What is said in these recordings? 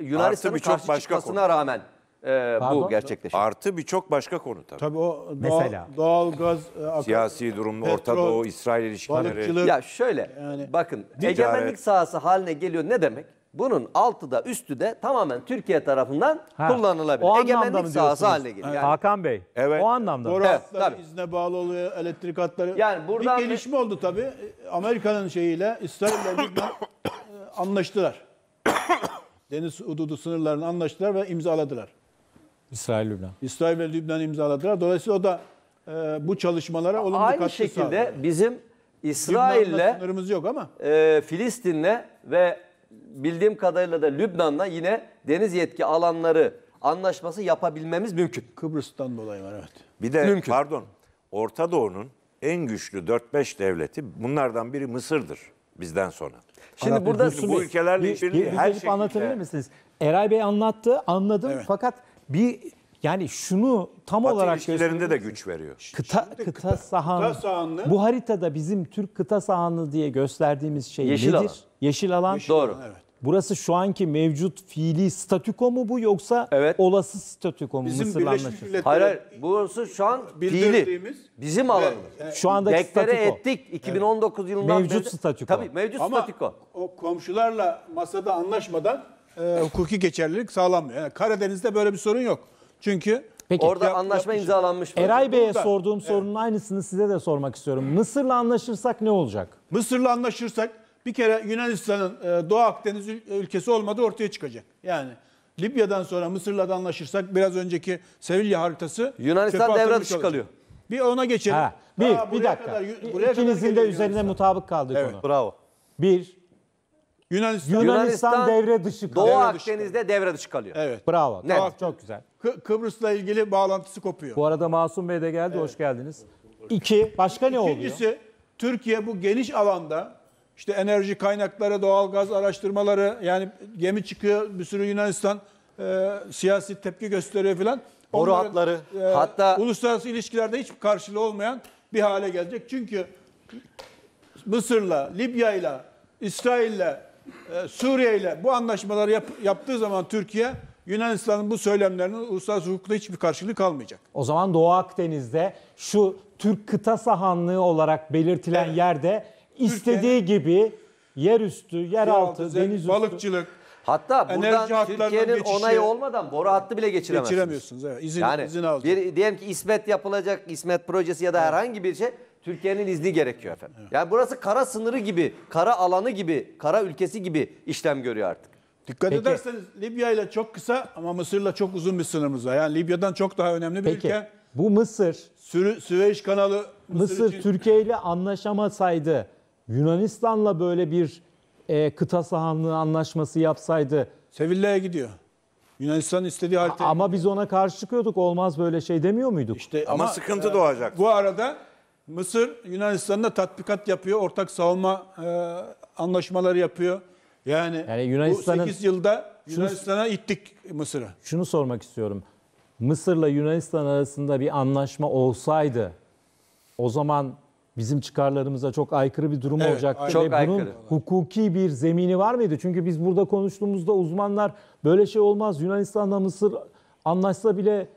Yunanistan'ın birçok karşı başka çıkmasına konu. rağmen e, bu gerçekleşti. Artı birçok başka konu tabii. Tabii o doğal, Mesela. doğal gaz, e, Siyasi durum, Orta Petrol, Doğu, İsrail ilişkileri. Ya şöyle Yani- bakın egemenlik sahası haline geliyor ne demek? Bunun altı da üstü de tamamen Türkiye tarafından Ha, kullanılabilir. o anlamda egemenlik mı sahası haline geliyor. Yani, Hakan Bey. Evet. O anlamda. Boru Evet, izne bağlı oluyor, elektrik hatları. Yani buradan- bir gelişme oldu tabii. Amerika'nın şeyiyle İsrail'le e, anlaştılar deniz hududu sınırlarını anlaştılar ve imzaladılar. İsrail Lübnan. İsrail ve Lübnan imzaladılar. Dolayısıyla o da e, bu çalışmalara olumlu Aynı katkı şekilde sağladı. bizim İsrail'le sınırımız yok ama e, Filistin'le ve bildiğim kadarıyla da Lübnan'la yine deniz yetki alanları anlaşması yapabilmemiz mümkün. Kıbrıs'tan dolayı var evet. Bir de mümkün. pardon Orta Doğu'nun en güçlü 4-5 devleti bunlardan biri Mısır'dır bizden sonra. Şimdi Anlatın, burada bu, bu ülkelerle bir, işbirliği her şey. anlatabilir misiniz? Eray Bey anlattı, anladım evet. fakat bir yani şunu tam Batı olarak ilişkilerinde de güç veriyor. Kıta Şimdi kıta, kıta sahanı. Kıta sahanlı. Bu haritada bizim Türk kıta sahanı diye gösterdiğimiz şey Yeşil nedir? Alan. Yeşil alan. Yeşil Doğru. Alan, evet. Burası şu anki mevcut fiili statüko mu bu yoksa evet. olası statüko mu Bizim Mısır'la anlaşılır? Milletler... Hayır, hayır burası şu an fiili. Bizim alanımız. Evet. Şu andaki Deklare statüko. ettik 2019 evet. yılından Mevcut beri. statüko. Tabii mevcut Ama statüko. o komşularla masada anlaşmadan e, hukuki geçerlilik sağlanmıyor. Yani Karadeniz'de böyle bir sorun yok. Çünkü Peki, orada yap, anlaşma yapmış. Şey imzalanmış. Eray Bey'e sorduğum evet. sorunun aynısını size de sormak istiyorum. Mısır'la anlaşırsak ne olacak? Mısır'la anlaşırsak bir kere Yunanistan'ın e, Doğu Akdeniz ülkesi olmadığı ortaya çıkacak. Yani Libya'dan sonra Mısır'la da anlaşırsak biraz önceki Sevilla haritası Yunanistan devre dışı kalıyor. Bir ona geçelim. Ha, bir, Aa, bir dakika. Kadar, İkinizin de üzerine mutabık kaldık evet. konu. Bravo. Bir, Yunanistan, Yunanistan, devre dışı kalıyor. Doğu Akdeniz'de devre dışı kalıyor. Evet. Bravo. Ne? Tamam, çok güzel. Kı Kıbrıs'la ilgili bağlantısı kopuyor. Bu arada Masum Bey de geldi. Evet. Hoş geldiniz. İki, başka ne İkincisi, oluyor? İkincisi, Türkiye bu geniş alanda işte enerji kaynakları, doğalgaz araştırmaları yani gemi çıkıyor bir sürü Yunanistan e, siyasi tepki gösteriyor filan. Boru hatları e, hatta uluslararası ilişkilerde hiç karşılığı olmayan bir hale gelecek. Çünkü Mısır'la, Libya'yla, İsrail'le, e, Suriye'yle bu anlaşmaları yap, yaptığı zaman Türkiye Yunanistan'ın bu söylemlerinin uluslararası hukukta hiçbir karşılığı kalmayacak. O zaman Doğu Akdeniz'de şu Türk kıta sahanlığı olarak belirtilen evet. yerde istediği Türkiye, gibi yerüstü, yeraltı, yeraltı deniz balıkçılık Hatta buradan Türkiye'nin onayı olmadan boru hattı bile geçiremezsiniz. Geçiremiyorsunuz. Evet. İzin, yani izin bir, diyelim ki İsmet yapılacak, İsmet projesi ya da evet. herhangi bir şey Türkiye'nin izni gerekiyor efendim. Evet. Yani burası kara sınırı gibi, kara alanı gibi, kara ülkesi gibi işlem görüyor artık. Dikkat Peki. ederseniz Libya ile çok kısa ama Mısır'la çok uzun bir sınırımız var. Yani Libya'dan çok daha önemli bir Peki. ülke. Bu Mısır. Sürü, Süveyş kanalı. Mısır, Mısır Türkiye ile anlaşamasaydı Yunanistan'la böyle bir e, kıta sahanlığı anlaşması yapsaydı. Sevilla'ya gidiyor. Yunanistan istediği halde. Ama biz ona karşı çıkıyorduk. Olmaz böyle şey demiyor muyduk? İşte ama, ama sıkıntı e, doğacak. Bu arada Mısır Yunanistan'la tatbikat yapıyor. Ortak savunma e, anlaşmaları yapıyor. Yani, yani Yunanistan'ın, bu 8 yılda Yunanistan'a ittik Mısır'a. Şunu sormak istiyorum. Mısır'la Yunanistan arasında bir anlaşma olsaydı o zaman bizim çıkarlarımıza çok aykırı bir durum evet, olacaktı. Çok ve bunun aykırı. hukuki bir zemini var mıydı? Çünkü biz burada konuştuğumuzda uzmanlar böyle şey olmaz. Yunanistan'la Mısır anlaşsa bile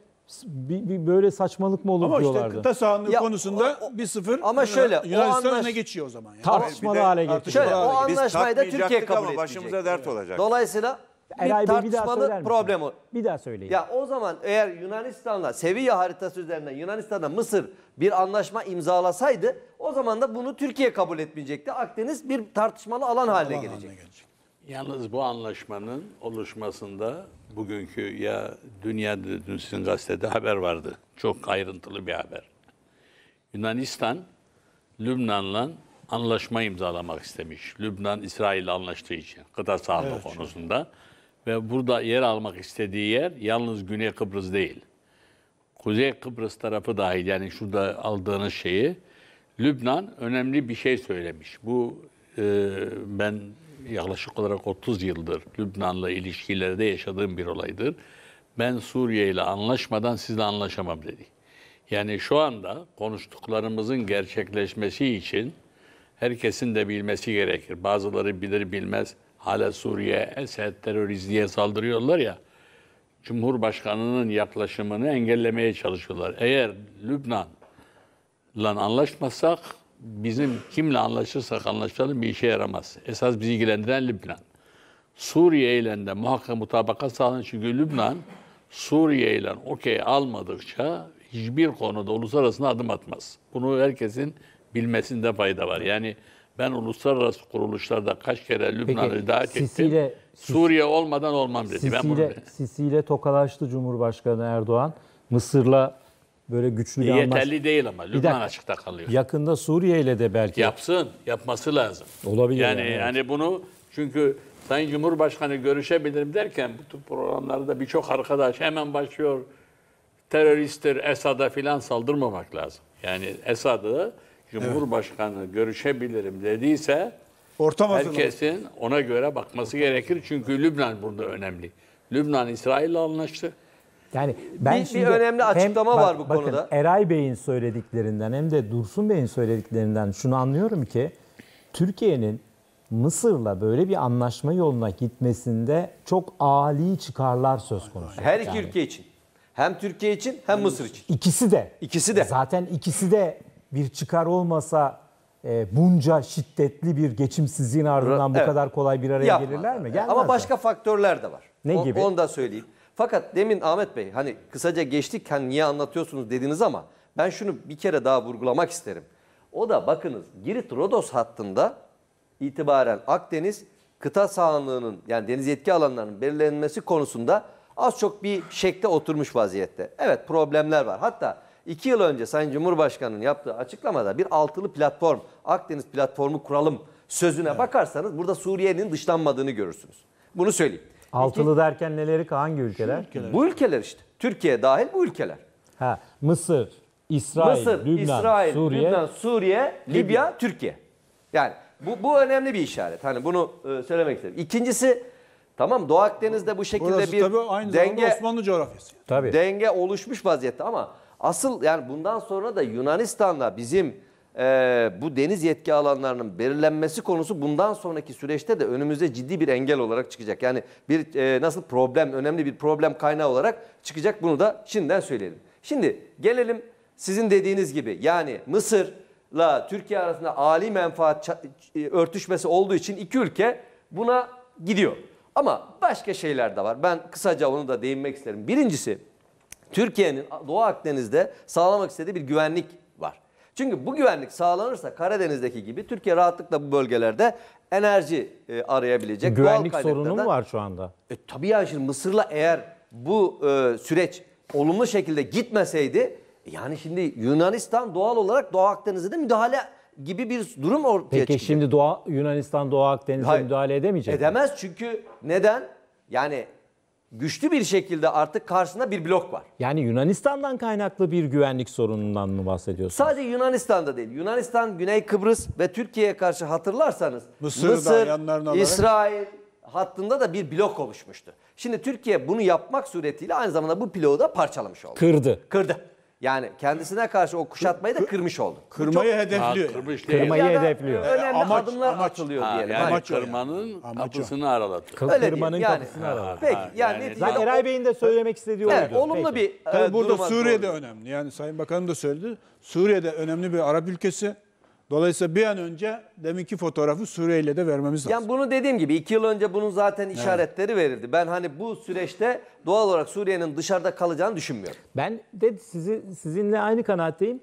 bir, bir böyle saçmalık mı olur ama diyorlardı. Ama işte kıta ya, konusunda o, o, bir sıfır ama e, şöyle, Yunanistan anlaş... öne geçiyor o zaman. Yani. Tartışmalı hale getiriyor. Şöyle, o anlaşmayı da Türkiye kabul etmeyecek. Başımıza dert olacak. Dolayısıyla Eray Bey bir daha söyler problem o. Bir daha söyleyin. Ya o zaman eğer Yunanistan'la Sevilla haritası üzerinden Yunanistan'la Mısır bir anlaşma imzalasaydı o zaman da bunu Türkiye kabul etmeyecekti. Akdeniz bir tartışmalı alan haline Alan gelecek. haline gelecek. Yalnız bu anlaşmanın oluşmasında bugünkü ya dünya dün sizin gazetede haber vardı. Çok ayrıntılı bir haber. Yunanistan Lübnan'la anlaşma imzalamak istemiş. Lübnan İsrail'le anlaştığı için gıda sağlığı konusunda ve burada yer almak istediği yer yalnız Güney Kıbrıs değil. Kuzey Kıbrıs tarafı dahil yani şurada aldığınız şeyi Lübnan önemli bir şey söylemiş. Bu e, ben yaklaşık olarak 30 yıldır Lübnan'la ilişkilerde yaşadığım bir olaydır. Ben Suriye ile anlaşmadan sizle anlaşamam dedi. Yani şu anda konuştuklarımızın gerçekleşmesi için herkesin de bilmesi gerekir. Bazıları bilir bilmez hala Suriye, Esed terörist saldırıyorlar ya. Cumhurbaşkanının yaklaşımını engellemeye çalışıyorlar. Eğer Lübnan'la anlaşmasak bizim kimle anlaşırsak anlaşalım bir işe yaramaz. Esas bizi ilgilendiren Lübnan. Suriye ile de muhakkak mutabakat sağlanır. Çünkü Lübnan Suriye ile okey almadıkça hiçbir konuda uluslararası adım atmaz. Bunu herkesin bilmesinde fayda var. Yani ben uluslararası kuruluşlarda kaç kere Lübnan'a sisiyle ettim. Suriye olmadan olmam dedi. Sisi'yle, ben bunu... Sisi'yle tokalaştı Cumhurbaşkanı Erdoğan. Mısır'la böyle güçlü bir Yeterli değil ama Lübnan dakika, açıkta kalıyor. Yakında Suriye ile de belki. Yapsın, yapması lazım. Olabilir. Yani, yani, yani bunu çünkü Sayın Cumhurbaşkanı görüşebilirim derken bu programlarda birçok arkadaş hemen başlıyor teröristtir, Esad'a filan saldırmamak lazım. Yani Esad'ı Cumhurbaşkanı evet. görüşebilirim dediyse Ortam herkesin hazırlamış. ona göre bakması gerekir. Çünkü Lübnan burada önemli. Lübnan İsrail'le anlaştı. Yani ben bir, şimdi bir önemli açıklama hem, var bu bakın, konuda. Eray Bey'in söylediklerinden hem de Dursun Bey'in söylediklerinden şunu anlıyorum ki Türkiye'nin Mısır'la böyle bir anlaşma yoluna gitmesinde çok ali çıkarlar söz konusu. Her iki yani. ülke için. Hem Türkiye için hem Mısır için. İkisi de. İkisi de. Zaten ikisi de bir çıkar olmasa e, bunca şiddetli bir geçimsizliğin ardından evet. bu kadar kolay bir araya Yapma. gelirler mi? Gelmez Ama başka faktörler de var. Ne o, gibi? Onu da söyleyeyim. Fakat demin Ahmet Bey hani kısaca geçtik hani niye anlatıyorsunuz dediniz ama ben şunu bir kere daha vurgulamak isterim. O da bakınız Girit Rodos hattında itibaren Akdeniz kıta sahanlığının yani deniz yetki alanlarının belirlenmesi konusunda az çok bir şekle oturmuş vaziyette. Evet problemler var. Hatta 2 yıl önce Sayın Cumhurbaşkanı'nın yaptığı açıklamada bir altılı platform, Akdeniz platformu kuralım sözüne evet. bakarsanız burada Suriye'nin dışlanmadığını görürsünüz. Bunu söyleyeyim. Altılı İki, derken neleri hangi ülkeler? ülkeler? Bu ülkeler işte. Türkiye dahil bu ülkeler. Ha, Mısır, İsrail, Mısır, Lübnan, İsrail, Suriye, Lübnan, Suriye, Libya, Libya, Türkiye. Yani bu, bu önemli bir işaret. Hani bunu e, söylemek istedim. İkincisi tamam Doğu Akdeniz'de bu şekilde Burası bir tabii aynı denge Osmanlı coğrafyası. Tabii. Denge oluşmuş vaziyette ama Asıl yani bundan sonra da Yunanistan'la bizim e, bu deniz yetki alanlarının belirlenmesi konusu bundan sonraki süreçte de önümüze ciddi bir engel olarak çıkacak. Yani bir e, nasıl problem, önemli bir problem kaynağı olarak çıkacak bunu da şimdiden söyleyelim. Şimdi gelelim sizin dediğiniz gibi yani Mısır'la Türkiye arasında ali menfaat e, örtüşmesi olduğu için iki ülke buna gidiyor. Ama başka şeyler de var. Ben kısaca onu da değinmek isterim. Birincisi Türkiye'nin Doğu Akdeniz'de sağlamak istediği bir güvenlik var. Çünkü bu güvenlik sağlanırsa Karadeniz'deki gibi Türkiye rahatlıkla bu bölgelerde enerji e, arayabilecek. Güvenlik doğal sorunu mu var şu anda? E, tabii ya şimdi Mısır'la eğer bu e, süreç olumlu şekilde gitmeseydi e, yani şimdi Yunanistan doğal olarak Doğu Akdeniz'de de müdahale gibi bir durum ortaya Peki, çıkacak. Peki şimdi Doğu, Yunanistan Doğu Akdeniz'e müdahale edemeyecek Edemez mi? çünkü neden? Yani güçlü bir şekilde artık karşısında bir blok var. Yani Yunanistan'dan kaynaklı bir güvenlik sorunundan mı bahsediyorsunuz? Sadece Yunanistan'da değil. Yunanistan, Güney Kıbrıs ve Türkiye'ye karşı hatırlarsanız Mısır'da Mısır, İsrail hattında da bir blok oluşmuştu. Şimdi Türkiye bunu yapmak suretiyle aynı zamanda bu bloğu da parçalamış oldu. Kırdı. Kırdı. Yani kendisine karşı o kuşatmayı da kırmış oldu. Kırmayı hedefliyor. Kırmış değil. Kırmayı hedefliyor. Önemli Amaç- adımlar amaç- atılıyor Ha, diyelim. yani amaç o yani. kapısını araladı. Kı- Öyle Kırmanın yani. kapısını araladı. Peki yani, yani neticede Eray Bey'in de söylemek istediği evet, oydu. olumlu Peki. bir e, burada duruma Suriye'de önemli. Yani Sayın Bakanım da söyledi. Suriye'de önemli bir Arap ülkesi. Dolayısıyla bir an önce deminki fotoğrafı Suriye'yle de vermemiz lazım. Yani bunu dediğim gibi iki yıl önce bunun zaten işaretleri verildi. Ben hani bu süreçte doğal olarak Suriye'nin dışarıda kalacağını düşünmüyorum. Ben de sizi sizinle aynı kanaatteyim.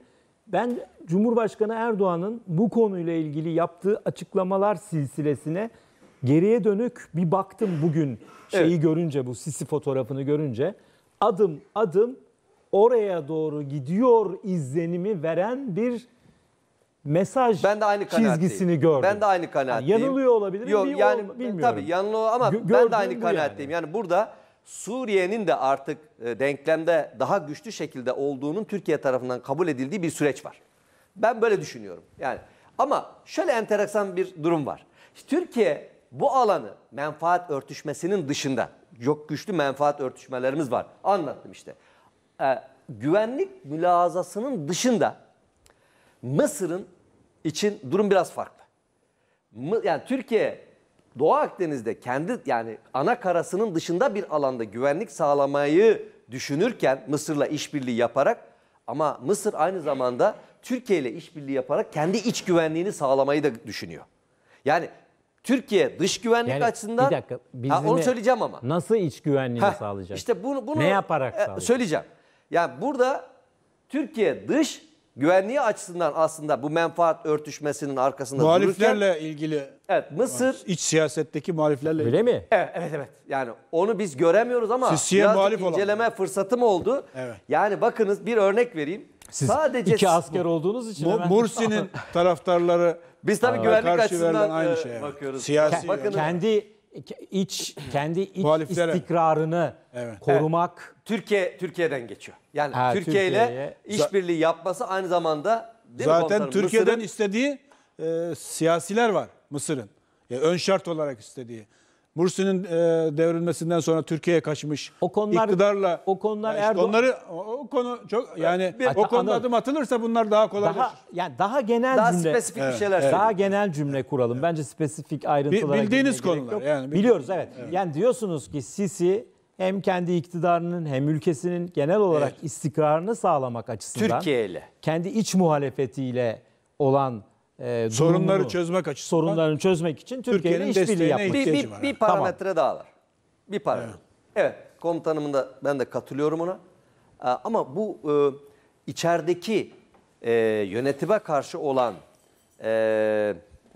Ben Cumhurbaşkanı Erdoğan'ın bu konuyla ilgili yaptığı açıklamalar silsilesine geriye dönük bir baktım bugün şeyi Evet. görünce bu sisi fotoğrafını görünce adım adım oraya doğru gidiyor izlenimi veren bir mesaj ben de aynı çizgisini gördüm. Ben de aynı kanaatteyim. Yani yanılıyor olabilir Yok, mi? Yani, olma, bilmiyorum. Tabii yanılıyor ama Gö ben de aynı kanaatteyim. Yani. yani burada Suriye'nin de artık e, denklemde daha güçlü şekilde olduğunun Türkiye tarafından kabul edildiği bir süreç var. Ben böyle düşünüyorum. Yani ama şöyle enteresan bir durum var. Türkiye bu alanı menfaat örtüşmesinin dışında çok güçlü menfaat örtüşmelerimiz var. Anlattım işte. Ee, güvenlik mülazasının dışında Mısır'ın için durum biraz farklı. Yani Türkiye Doğu Akdeniz'de kendi yani ana karasının dışında bir alanda güvenlik sağlamayı düşünürken Mısır'la işbirliği yaparak ama Mısır aynı zamanda Türkiye ile işbirliği yaparak kendi iç güvenliğini sağlamayı da düşünüyor. Yani Türkiye dış güvenlik yani, açısından bir dakika, ha, onu söyleyeceğim ama. Nasıl iç güvenliğini Heh, sağlayacak? İşte bunu, bunu ne yaparak e, sağlayacak? Söyleyeceğim. Yani burada Türkiye dış güvenliği açısından aslında bu menfaat örtüşmesinin arkasında muhaliflerle dururken, ilgili Evet Mısır iç siyasetteki muhaliflerle Öyle mi? Evet evet evet. Yani onu biz göremiyoruz ama Sisiye muhalif inceleme olan. fırsatım oldu. Evet. Yani bakınız bir örnek vereyim. Siz Sadece iki asker olduğunuz için Mu Mursi'nin taraftarları biz tabii güvenlik açısından aynı e, şeye. bakıyoruz. Siyasi Ke- bakınız, kendi e, iç kendi iç istikrarını evet. korumak evet. Türkiye Türkiye'den geçiyor. Yani ha, Türkiye ile işbirliği yapması aynı zamanda değil zaten mi Türkiye'den istediği e, siyasiler var Mısır'ın. E, ön şart olarak istediği. Mursi'nin e, devrilmesinden sonra Türkiye'ye kaçmış. O konular iktidarla o konular işte Erdoğan onları o, o konu çok yani bir, o konuda adım atılırsa bunlar daha kolay daha, Yani daha genel daha cümle. Daha spesifik evet, şeyler. Evet. Daha genel cümle kuralım. Evet. Bence spesifik ayrıntılara bildiğiniz konular yani biliyoruz evet. evet. Yani diyorsunuz ki Sisi hem kendi iktidarının hem ülkesinin genel olarak evet. istikrarını sağlamak açısından Türkiye ile kendi iç muhalefetiyle olan e, sorunları çözmek açısından sorunlarını çözmek için Türkiye'nin Türkiye işbirliği yapmak bir, bir, bir parametre tamam. daha var. Bir parametre. Evet. evet, komutanımın da ben de katılıyorum ona. Ee, ama bu e, içerideki e, yönetime karşı olan e,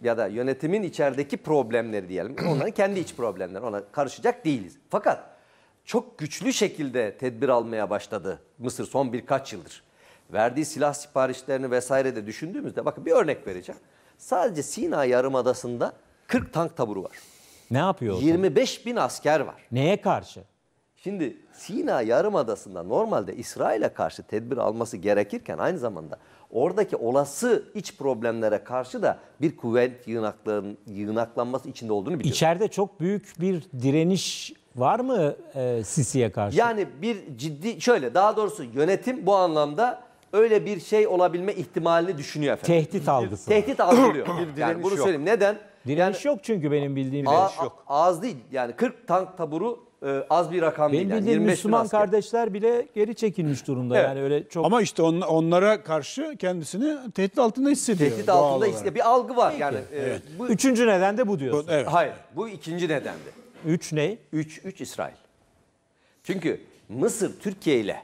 ya da yönetimin içerideki problemleri diyelim. Onların kendi iç problemleri. Ona karışacak değiliz. Fakat çok güçlü şekilde tedbir almaya başladı Mısır son birkaç yıldır verdiği silah siparişlerini vesaire de düşündüğümüzde bakın bir örnek vereceğim. Sadece Sina Yarımadası'nda 40 tank taburu var. Ne yapıyor? 25 bin asker var. Neye karşı? Şimdi Sina Yarımadası'nda normalde İsrail'e karşı tedbir alması gerekirken aynı zamanda oradaki olası iç problemlere karşı da bir kuvvet yığınakların yığınaklanması içinde olduğunu biliyoruz. İçeride çok büyük bir direniş var mı e, Sisi'ye karşı? Yani bir ciddi şöyle daha doğrusu yönetim bu anlamda öyle bir şey olabilme ihtimalini düşünüyor efendim. Tehdit algısı. Tehdit algılıyor. bir yani direniş bunu yok. söyleyeyim. Neden? Direniş yok çünkü benim bildiğim. A- yok. az değil. Yani 40 tank taburu e, az bir rakam değil. Benim Yani bildiğim Müslüman asker. kardeşler bile geri çekilmiş durumda. Evet. Yani öyle çok Ama işte on- onlara karşı kendisini tehdit altında hissediyor. Tehdit altında olarak. bir algı var. Yani e, bu Üçüncü neden de bu Bu- diyorsun. Evet. hayır. Bu ikinci nedendi. Üç ne? Üç üç İsrail. Çünkü Mısır Türkiye ile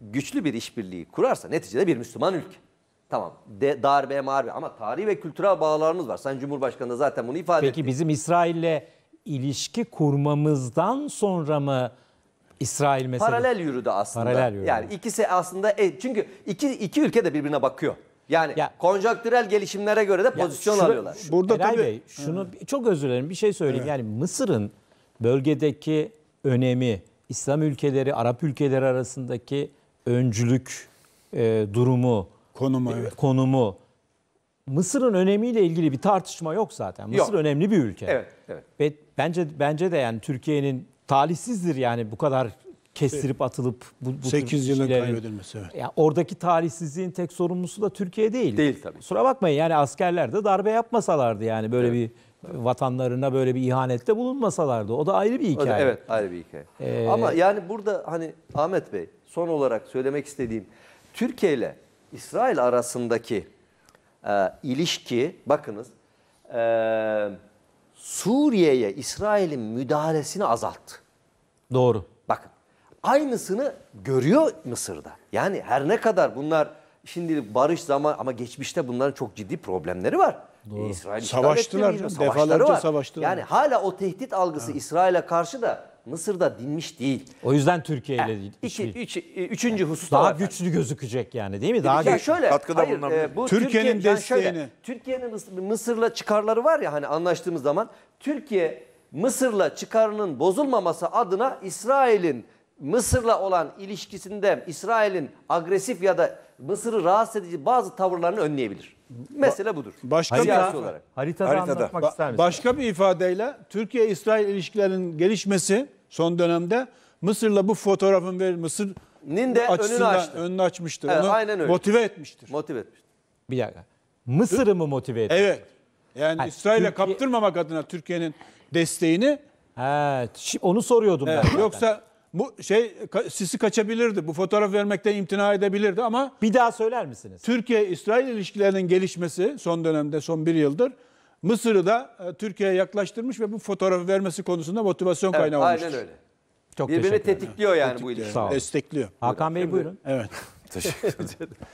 güçlü bir işbirliği kurarsa neticede bir Müslüman ülke. Tamam de, darbe marbe ama tarihi ve kültürel bağlarımız var. Sen Cumhurbaşkanı da zaten bunu ifade Peki etti. bizim İsrail'le ilişki kurmamızdan sonra mı İsrail mesela? Paralel yürüdü aslında. Paralel yürüdü. Yani ikisi aslında e, çünkü iki, iki ülke de birbirine bakıyor. Yani ya, konjonktürel gelişimlere göre de pozisyon şu, alıyorlar. Şu, Burada Eray tabii, Bey şunu hı. çok özür dilerim bir şey söyleyeyim. Evet. Yani Mısır'ın bölgedeki önemi, İslam ülkeleri, Arap ülkeleri arasındaki öncülük e, durumu, konumu, e, evet. konumu Mısır'ın önemiyle ilgili bir tartışma yok zaten. Mısır yok. önemli bir ülke. Evet, evet. Ve bence bence de yani Türkiye'nin talihsizdir yani bu kadar kestirip atılıp bu, bu 8 yıla kaybedilmesi. Evet. Yani oradaki talihsizliğin tek sorumlusu da Türkiye değil. Değil tabii. Kusura bakmayın yani askerler de darbe yapmasalardı yani böyle evet. bir vatanlarına böyle bir ihanette bulunmasalardı. O da ayrı bir hikaye. evet ayrı bir hikaye. Ee, Ama yani burada hani Ahmet Bey son olarak söylemek istediğim Türkiye ile İsrail arasındaki e, ilişki bakınız e, Suriye'ye İsrail'in müdahalesini azalttı. Doğru. Bakın aynısını görüyor Mısır'da. Yani her ne kadar bunlar şimdi barış zaman ama geçmişte bunların çok ciddi problemleri var. Doğru. İsrail savaştılar. defalarca savaştılar. Yani hala o tehdit algısı İsrail'e karşı da Mısır'da dinmiş değil. O yüzden Türkiye ile yani, iki, üç, üçüncü husus daha güçlü gözükecek yani değil mi? Daha ya şöyle katkıda hayır, e, bu Türkiye'nin Türkiye, desteğini Türkiye'nin Mısır'la çıkarları var ya hani anlaştığımız zaman Türkiye Mısır'la çıkarının bozulmaması adına İsrail'in Mısır'la olan ilişkisinde İsrail'in agresif ya da Mısır'ı rahatsız edici bazı tavırlarını önleyebilir. Mesele budur. Başka Siyasi bir olarak. Haritada, haritada. anlatmak ba- ister misin? Başka bir ifadeyle Türkiye-İsrail ilişkilerinin gelişmesi son dönemde Mısır'la bu fotoğrafın ver Mısır Nin de önünü açtı. önünü açmıştır. Evet, Onu aynen öyle. motive etmiştir. Motive etmiştir. Bir dakika. Mısır'ı mı motive etti? Evet. Yani Hayır, İsrail'e Türkiye- kaptırmamak adına Türkiye'nin desteğini Ha, onu soruyordum ben. zaten. yoksa bu şey sisi kaçabilirdi. Bu fotoğraf vermekten imtina edebilirdi ama bir daha söyler misiniz? Türkiye-İsrail ilişkilerinin gelişmesi son dönemde son bir yıldır Mısır'ı da e, Türkiye'ye yaklaştırmış ve bu fotoğrafı vermesi konusunda motivasyon evet, kaynağı olmuştur. Aynen öyle. Çok Birbirini tetikliyor yani, yani bu ilişki. Destekliyor. Hakan Bey buyurun. Evet. Teşekkür ederim.